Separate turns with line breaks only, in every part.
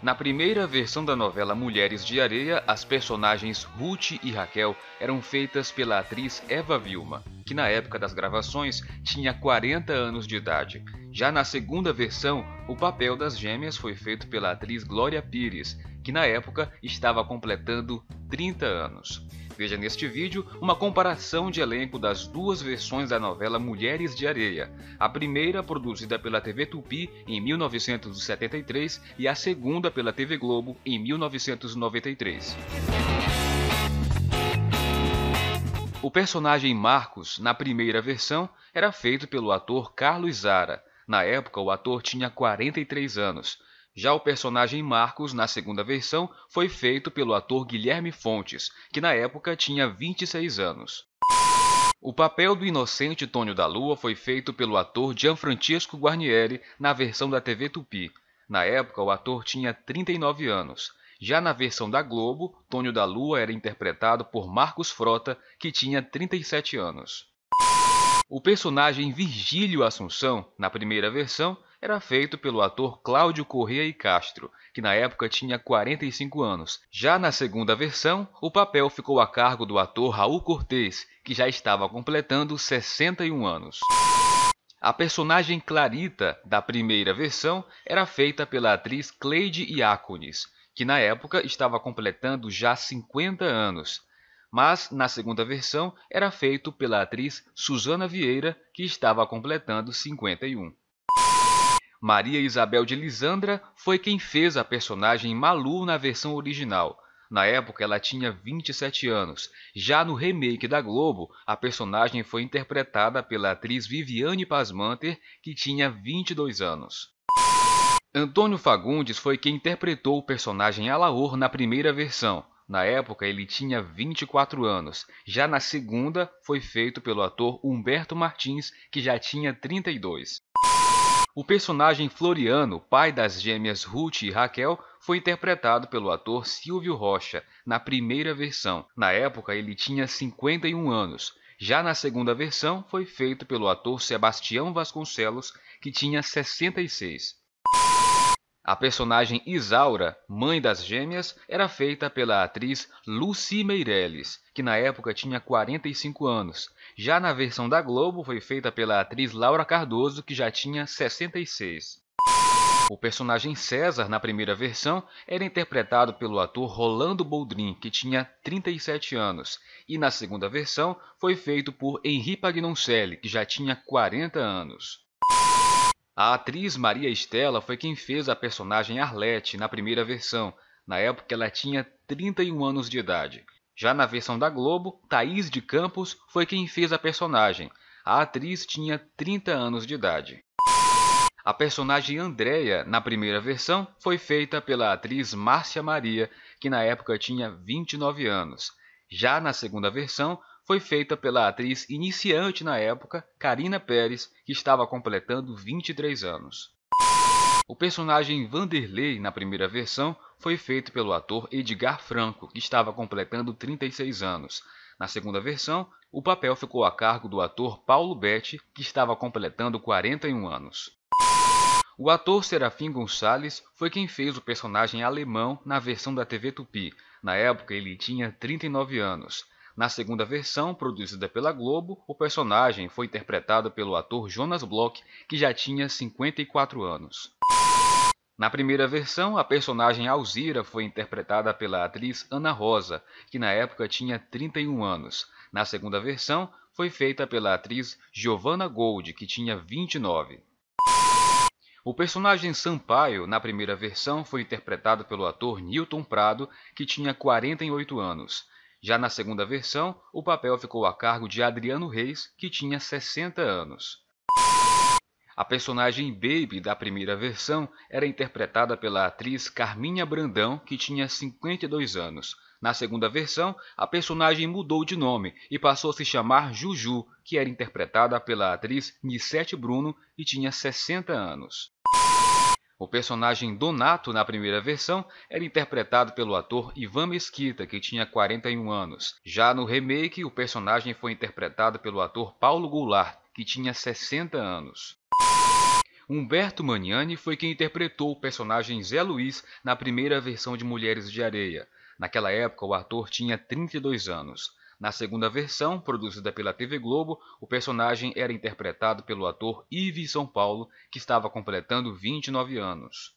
Na primeira versão da novela Mulheres de Areia, as personagens Ruth e Raquel eram feitas pela atriz Eva Vilma, que na época das gravações tinha 40 anos de idade. Já na segunda versão, o papel das gêmeas foi feito pela atriz Glória Pires, que na época estava completando 30 anos. Veja neste vídeo uma comparação de elenco das duas versões da novela Mulheres de Areia, a primeira produzida pela TV Tupi em 1973 e a segunda pela TV Globo em 1993. O personagem Marcos, na primeira versão, era feito pelo ator Carlos Zara. Na época, o ator tinha 43 anos, já o personagem Marcos, na segunda versão, foi feito pelo ator Guilherme Fontes, que na época tinha 26 anos. O papel do inocente Tônio da Lua foi feito pelo ator Gianfrancesco Guarnieri na versão da TV Tupi. Na época, o ator tinha 39 anos. Já na versão da Globo, Tônio da Lua era interpretado por Marcos Frota, que tinha 37 anos. O personagem Virgílio Assunção, na primeira versão, era feito pelo ator Cláudio Correa e Castro, que na época tinha 45 anos. Já na segunda versão, o papel ficou a cargo do ator Raul Cortez, que já estava completando 61 anos. A personagem Clarita, da primeira versão, era feita pela atriz Cleide Iacones, que na época estava completando já 50 anos. Mas, na segunda versão, era feito pela atriz Susana Vieira, que estava completando 51. Maria Isabel de Lisandra foi quem fez a personagem Malu na versão original. Na época, ela tinha 27 anos. Já no remake da Globo, a personagem foi interpretada pela atriz Viviane Pasmanter, que tinha 22 anos. Antônio Fagundes foi quem interpretou o personagem Alaor na primeira versão. Na época, ele tinha 24 anos. Já na segunda, foi feito pelo ator Humberto Martins, que já tinha 32. O personagem Floriano, pai das gêmeas Ruth e Raquel, foi interpretado pelo ator Silvio Rocha na primeira versão. Na época, ele tinha 51 anos. Já na segunda versão, foi feito pelo ator Sebastião Vasconcelos, que tinha 66. A personagem Isaura, mãe das gêmeas, era feita pela atriz Lucy Meirelles, que na época tinha 45 anos. Já na versão da Globo foi feita pela atriz Laura Cardoso, que já tinha 66. O personagem César, na primeira versão, era interpretado pelo ator Rolando Boldrin, que tinha 37 anos, e na segunda versão foi feito por Henri Pagnoncelli, que já tinha 40 anos. A atriz Maria Estela foi quem fez a personagem Arlette na primeira versão. Na época, ela tinha 31 anos de idade. Já na versão da Globo, Thaís de Campos foi quem fez a personagem. A atriz tinha 30 anos de idade. A personagem Andréia, na primeira versão, foi feita pela atriz Márcia Maria, que na época tinha 29 anos. Já na segunda versão, foi feita pela atriz iniciante na época, Karina Pérez, que estava completando 23 anos. O personagem Vanderlei, na primeira versão, foi feito pelo ator Edgar Franco, que estava completando 36 anos. Na segunda versão, o papel ficou a cargo do ator Paulo Betti, que estava completando 41 anos. O ator Serafim Gonçalves foi quem fez o personagem alemão na versão da TV Tupi. Na época, ele tinha 39 anos. Na segunda versão, produzida pela Globo, o personagem foi interpretado pelo ator Jonas Bloch, que já tinha 54 anos. Na primeira versão, a personagem Alzira foi interpretada pela atriz Ana Rosa, que na época tinha 31 anos. Na segunda versão, foi feita pela atriz Giovanna Gold, que tinha 29. O personagem Sampaio, na primeira versão, foi interpretado pelo ator Newton Prado, que tinha 48 anos. Já na segunda versão, o papel ficou a cargo de Adriano Reis, que tinha 60 anos. A personagem Baby da primeira versão era interpretada pela atriz Carminha Brandão, que tinha 52 anos. Na segunda versão, a personagem mudou de nome e passou a se chamar Juju, que era interpretada pela atriz Nissete Bruno e tinha 60 anos. O personagem Donato na primeira versão era interpretado pelo ator Ivan Mesquita, que tinha 41 anos. Já no remake, o personagem foi interpretado pelo ator Paulo Goulart, que tinha 60 anos. Humberto Maniani foi quem interpretou o personagem Zé Luiz na primeira versão de Mulheres de Areia. Naquela época, o ator tinha 32 anos. Na segunda versão, produzida pela TV Globo, o personagem era interpretado pelo ator Yves São Paulo, que estava completando 29 anos.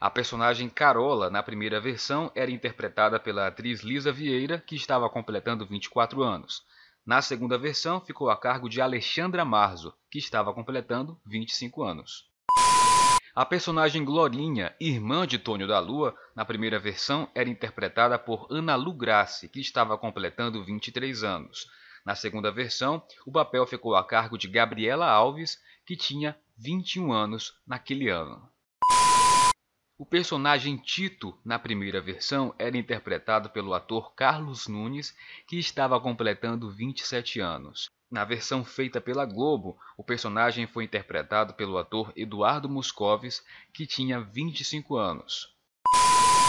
A personagem Carola, na primeira versão, era interpretada pela atriz Lisa Vieira, que estava completando 24 anos. Na segunda versão, ficou a cargo de Alexandra Marzo, que estava completando 25 anos. A personagem Glorinha, irmã de Tônio da Lua, na primeira versão era interpretada por Ana Lu Grassi, que estava completando 23 anos. Na segunda versão, o papel ficou a cargo de Gabriela Alves, que tinha 21 anos naquele ano. O personagem Tito, na primeira versão, era interpretado pelo ator Carlos Nunes, que estava completando 27 anos. Na versão feita pela Globo, o personagem foi interpretado pelo ator Eduardo Muscovis, que tinha 25 anos.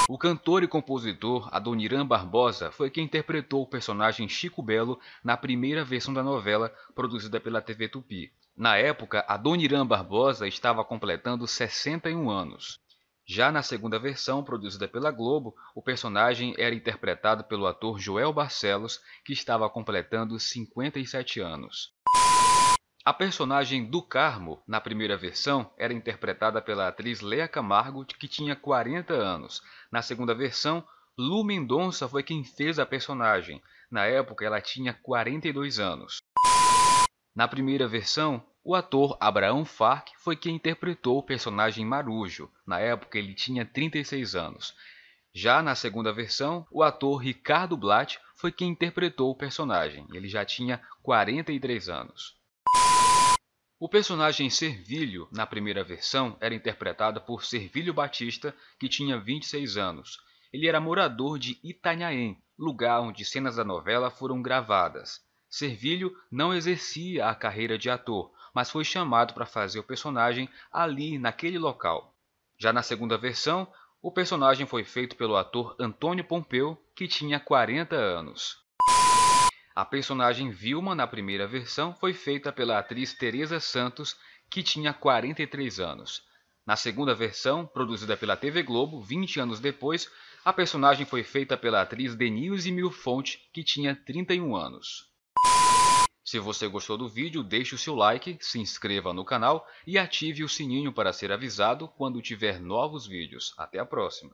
O cantor e compositor Adoniran Barbosa foi quem interpretou o personagem Chico Belo na primeira versão da novela produzida pela TV Tupi. Na época, Adoniran Barbosa estava completando 61 anos. Já na segunda versão, produzida pela Globo, o personagem era interpretado pelo ator Joel Barcelos, que estava completando 57 anos. A personagem do Carmo, na primeira versão, era interpretada pela atriz Lea Camargo, que tinha 40 anos. Na segunda versão, Lu Mendonça foi quem fez a personagem. Na época, ela tinha 42 anos. Na primeira versão, o ator Abraham Fark foi quem interpretou o personagem Marujo, na época ele tinha 36 anos. Já na segunda versão, o ator Ricardo Blatt foi quem interpretou o personagem, ele já tinha 43 anos. O personagem Servilho, na primeira versão, era interpretado por Servilho Batista, que tinha 26 anos. Ele era morador de Itanhaém, lugar onde cenas da novela foram gravadas. Servilho não exercia a carreira de ator, mas foi chamado para fazer o personagem ali naquele local. Já na segunda versão, o personagem foi feito pelo ator Antônio Pompeu, que tinha 40 anos. A personagem Vilma, na primeira versão, foi feita pela atriz Teresa Santos, que tinha 43 anos. Na segunda versão, produzida pela TV Globo, 20 anos depois, a personagem foi feita pela atriz Denise Milfonte, que tinha 31 anos. Se você gostou do vídeo, deixe o seu like, se inscreva no canal e ative o sininho para ser avisado quando tiver novos vídeos. Até a próxima!